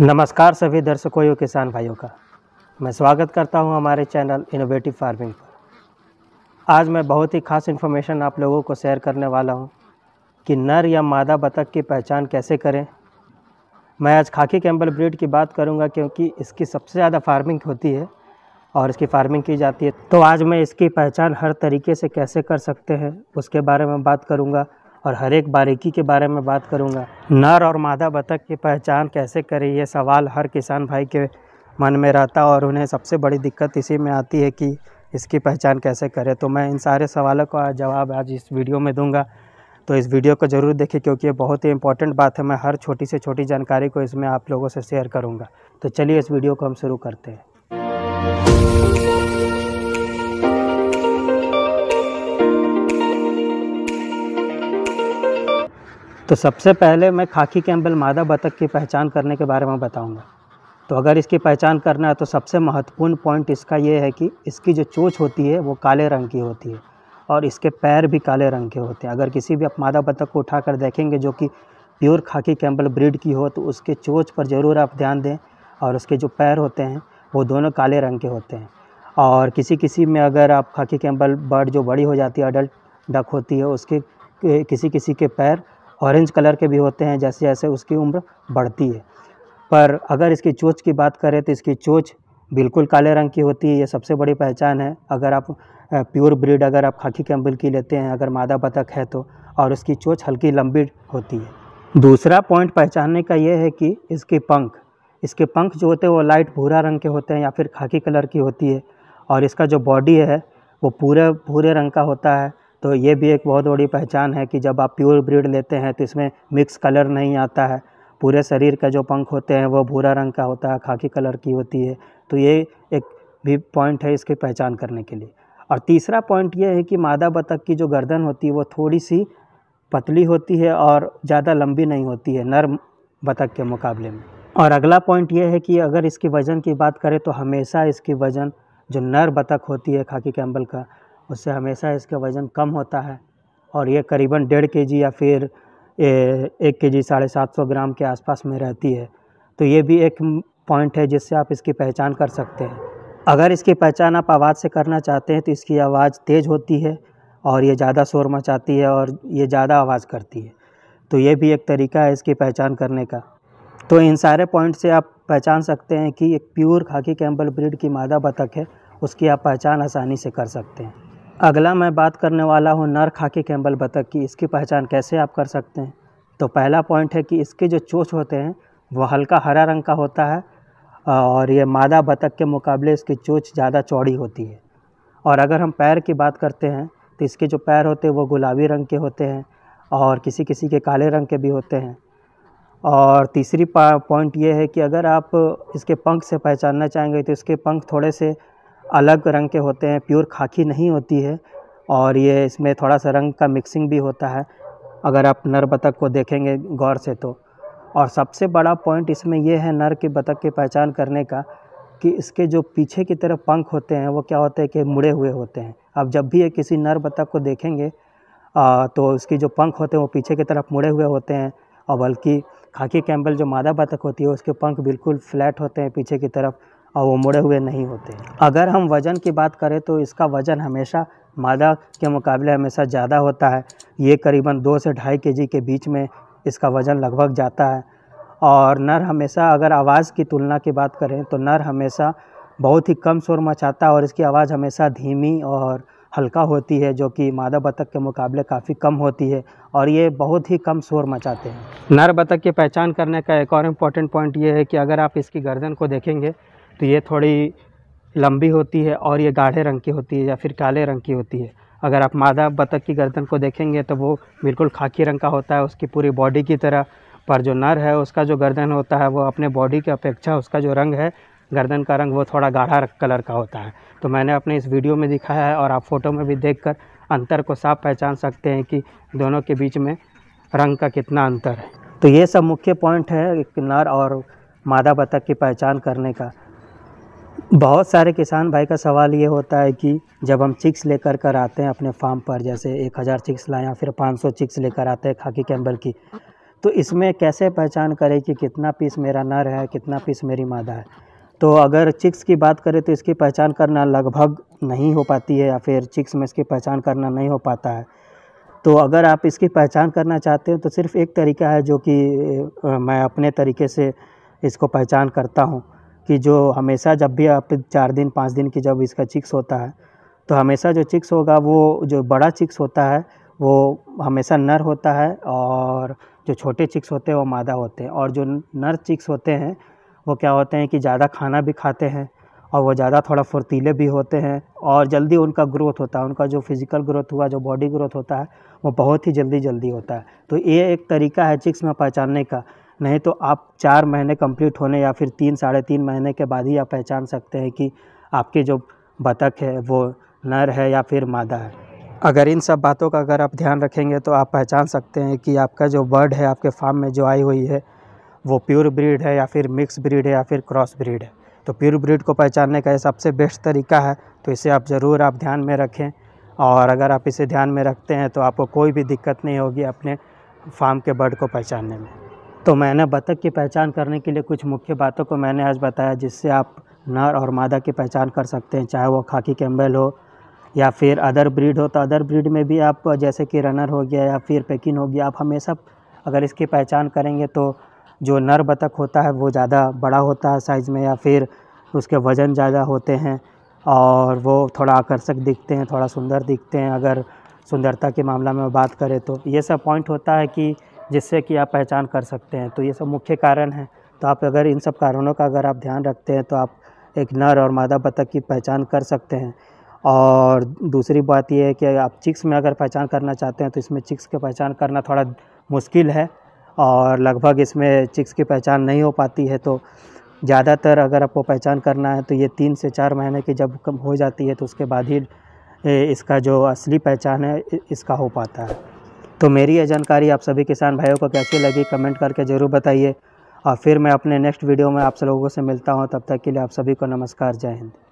नमस्कार सभी दर्शकों यो किसान भाइयों का मैं स्वागत करता हूं हमारे चैनल इनोवेटिव फार्मिंग पर आज मैं बहुत ही खास इन्फॉर्मेशन आप लोगों को शेयर करने वाला हूं कि नर या मादा बतख की पहचान कैसे करें मैं आज खाकी कैम्बल ब्रीड की बात करूंगा क्योंकि इसकी सबसे ज़्यादा फार्मिंग होती है और इसकी फार्मिंग की जाती है तो आज मैं इसकी पहचान हर तरीके से कैसे कर सकते हैं उसके बारे में बात करूँगा और हर एक बारीकी के बारे में बात करूंगा नर और मादा बतख की पहचान कैसे करें ये सवाल हर किसान भाई के मन में रहता और उन्हें सबसे बड़ी दिक्कत इसी में आती है कि इसकी पहचान कैसे करें तो मैं इन सारे सवालों का जवाब आज इस वीडियो में दूंगा तो इस वीडियो को ज़रूर देखें क्योंकि ये बहुत ही इंपॉर्टेंट बात है मैं हर छोटी से छोटी जानकारी को इसमें आप लोगों से शेयर करूँगा तो चलिए इस वीडियो को हम शुरू करते हैं तो सबसे पहले मैं खाकी कैम्बल मादा बतख की पहचान करने के बारे में बताऊंगा तो अगर इसकी पहचान करना है तो सबसे महत्वपूर्ण पॉइंट इसका ये है कि इसकी जो चोच होती है वो काले रंग की होती है और इसके पैर भी काले रंग के होते हैं अगर किसी भी आप मादा बतख को उठाकर देखेंगे जो कि प्योर खाकी कैम्बल ब्रिड की हो तो उसके चोच पर ज़रूर आप ध्यान दें और उसके जो पैर होते हैं वो दोनों काले रंग के होते हैं और किसी किसी में अगर आप खाकी कैम्बल बर्ड जो बड़ी हो जाती है अडल्ट डक होती है उसके किसी किसी के पैर ऑरेंज कलर के भी होते हैं जैसे जैसे उसकी उम्र बढ़ती है पर अगर इसकी चोच की बात करें तो इसकी चोच बिल्कुल काले रंग की होती है ये सबसे बड़ी पहचान है अगर आप प्योर ब्रीड अगर आप खाकी कैम्बल की लेते हैं अगर मादा बतख है तो और उसकी चोच हल्की लंबी होती है दूसरा पॉइंट पहचानने का ये है कि इसके पंख इसके पंख जो होते हैं वो लाइट भूरा रंग के होते हैं या फिर खाकी कलर की होती है और इसका जो बॉडी है वो पूरे भूरे रंग का होता है तो ये भी एक बहुत बड़ी पहचान है कि जब आप प्योर ब्रीड लेते हैं तो इसमें मिक्स कलर नहीं आता है पूरे शरीर का जो पंख होते हैं वो भूरा रंग का होता है खाकी कलर की होती है तो ये एक भी पॉइंट है इसकी पहचान करने के लिए और तीसरा पॉइंट ये है कि मादा बतख की जो गर्दन होती है वो थोड़ी सी पतली होती है और ज़्यादा लंबी नहीं होती है नर बतख के मुकाबले में और अगला पॉइंट ये है कि अगर इसकी वज़न की बात करें तो हमेशा इसकी वज़न जो नर बतख होती है खाकी कैम्बल का उससे हमेशा इसका वज़न कम होता है और ये करीबन डेढ़ के जी या फिर एक के जी साढ़े सात सौ ग्राम के आसपास में रहती है तो ये भी एक पॉइंट है जिससे आप इसकी पहचान कर सकते हैं अगर इसकी पहचान आप आवाज़ से करना चाहते हैं तो इसकी आवाज़ तेज़ होती है और ये ज़्यादा शोर मचाती है और ये ज़्यादा आवाज़ करती है तो ये भी एक तरीका है इसकी पहचान करने का तो इन सारे पॉइंट से आप पहचान सकते हैं कि एक प्योर खाकी कैम्बल ब्रिड की मादा बतख है उसकी आप पहचान आसानी से कर सकते हैं अगला मैं बात करने वाला हूँ नर खाकी कैम्बल बतख की इसकी पहचान कैसे आप कर सकते हैं तो पहला पॉइंट है कि इसके जो चोच होते हैं वो हल्का हरा रंग का होता है और ये मादा बतख के मुकाबले इसकी चोच ज़्यादा चौड़ी होती है और अगर हम पैर की बात करते हैं तो इसके जो पैर होते हैं वो गुलाबी रंग के होते हैं और किसी किसी के काले रंग के भी होते हैं और तीसरी पॉइंट ये है कि अगर आप इसके पंख से पहचानना चाहेंगे तो इसके पंख थोड़े से अलग रंग के होते हैं प्योर खाकी नहीं होती है और ये इसमें थोड़ा सा रंग का मिक्सिंग भी होता है अगर आप नर बतख को देखेंगे गौर से तो और सबसे बड़ा पॉइंट इसमें यह है नर के बतख की पहचान करने का कि इसके जो पीछे की तरफ पंख होते हैं वो क्या होते हैं कि मुड़े हुए होते हैं अब जब भी ये किसी नर बतख को देखेंगे आ, तो उसके जो पंख होते हैं वो पीछे की तरफ मुड़े हुए होते हैं और बल्कि खाकी कैम्बल जो मादा बतख होती है उसके पंख बिल्कुल फ्लैट होते हैं पीछे की तरफ और वो मुड़े हुए नहीं होते अगर हम वज़न की बात करें तो इसका वज़न हमेशा मादा के मुकाबले हमेशा ज़्यादा होता है ये करीबन दो से ढाई के के बीच में इसका वज़न लगभग जाता है और नर हमेशा अगर आवाज़ की तुलना की बात करें तो नर हमेशा बहुत ही कम शोर मचाता है और इसकी आवाज़ हमेशा धीमी और हल्का होती है जो कि मादा बतख के मुकाबले काफ़ी कम होती है और ये बहुत ही कम शोर मचाते हैं नर बतख की पहचान करने का एक और इम्पॉर्टेंट पॉइंट ये है कि अगर आप इसकी गर्दन को देखेंगे तो ये थोड़ी लंबी होती है और ये गाढ़े रंग की होती है या फिर काले रंग की होती है अगर आप मादा बतख की गर्दन को देखेंगे तो वो बिल्कुल खाकी रंग का होता है उसकी पूरी बॉडी की तरह पर जो नर है उसका जो गर्दन होता है वो अपने बॉडी की अपेक्षा उसका जो रंग है गर्दन का रंग वो थोड़ा गाढ़ा कलर का होता है तो मैंने अपने इस वीडियो में दिखाया है और आप फ़ोटो में भी देख अंतर को साफ पहचान सकते हैं कि दोनों के बीच में रंग का कितना अंतर है तो ये सब मुख्य पॉइंट है एक नर और मादा बतख की पहचान करने का बहुत सारे किसान भाई का सवाल ये होता है कि जब हम चिक्स लेकर कर आते हैं अपने फार्म पर जैसे एक हज़ार चिक्स लाए या फिर पाँच सौ चिक्स लेकर आते हैं खाकी कैम्बल की तो इसमें कैसे पहचान करें कि कितना पीस मेरा नर है कितना पीस मेरी मादा है तो अगर चिक्स की बात करें तो इसकी पहचान करना लगभग नहीं हो पाती है या फिर चिक्स में इसकी पहचान करना नहीं हो पाता है तो अगर आप इसकी पहचान करना चाहते हैं तो सिर्फ एक तरीका है जो कि मैं अपने तरीके से इसको पहचान करता हूँ कि जो हमेशा जब भी आप चार दिन पाँच दिन की जब इसका चिक्स होता है तो हमेशा जो चिक्स होगा वो जो बड़ा चिक्स होता है वो हमेशा नर होता है और जो छोटे चिक्स होते हैं वो मादा होते हैं और जो नर चिक्स होते हैं वो क्या होते हैं कि ज़्यादा खाना भी खाते हैं और वो ज़्यादा थोड़ा फुर्तीले भी होते हैं और जल्दी उनका ग्रोथ होता है उनका जो फिज़िकल ग्रोथ हुआ जो बॉडी ग्रोथ होता है वो बहुत ही जल्दी जल्दी होता है तो ये एक तरीका है चिक्स में पहचानने का नहीं तो आप चार महीने कंप्लीट होने या फिर तीन साढ़े तीन महीने के बाद ही आप पहचान सकते हैं कि आपके जो बतख है वो नर है या फिर मादा है अगर इन सब बातों का अगर आप ध्यान रखेंगे तो आप पहचान सकते हैं कि आपका जो बर्ड है आपके फार्म में जो आई हुई है वो प्योर ब्रीड है या फिर मिक्स ब्रीड है या फिर क्रॉस ब्रीड है तो प्योर ब्रीड को पहचानने का ये सबसे बेस्ट तरीका है तो इसे आप ज़रूर आप ध्यान में रखें और अगर आप इसे ध्यान में रखते हैं तो आपको कोई भी दिक्कत नहीं होगी अपने फार्म के बर्ड को पहचानने में तो मैंने बतख की पहचान करने के लिए कुछ मुख्य बातों को मैंने आज बताया जिससे आप नर और मादा की पहचान कर सकते हैं चाहे वो खाकी कैम्बल हो या फिर अदर ब्रीड हो तो अदर ब्रीड में भी आप जैसे कि रनर हो गया या फिर पेकिन हो गया आप हमेशा अगर इसकी पहचान करेंगे तो जो नर बतख होता है वो ज़्यादा बड़ा होता है साइज़ में या फिर उसके वज़न ज़्यादा होते हैं और वो थोड़ा आकर्षक दिखते हैं थोड़ा सुंदर दिखते हैं अगर सुंदरता के मामला में बात करें तो ये सब पॉइंट होता है कि जिससे कि आप पहचान कर सकते हैं तो ये सब मुख्य कारण हैं तो आप अगर इन सब कारणों का अगर आप ध्यान रखते हैं तो आप एक नर और मादा बतख की पहचान कर सकते हैं और दूसरी बात यह है कि आप चिक्स में अगर पहचान करना चाहते हैं तो इसमें चिक्स की पहचान करना थोड़ा मुश्किल है और लगभग इसमें चिक्स की पहचान नहीं हो पाती है तो ज़्यादातर अगर आपको पहचान करना है तो ये तीन से चार महीने की जब कम हो जाती है तो उसके बाद ही इसका जो असली पहचान है इसका हो पाता है तो मेरी यह जानकारी आप सभी किसान भाइयों को कैसी लगी कमेंट करके ज़रूर बताइए और फिर मैं अपने नेक्स्ट वीडियो में आप सब लोगों से मिलता हूँ तब तक के लिए आप सभी को नमस्कार जय हिंद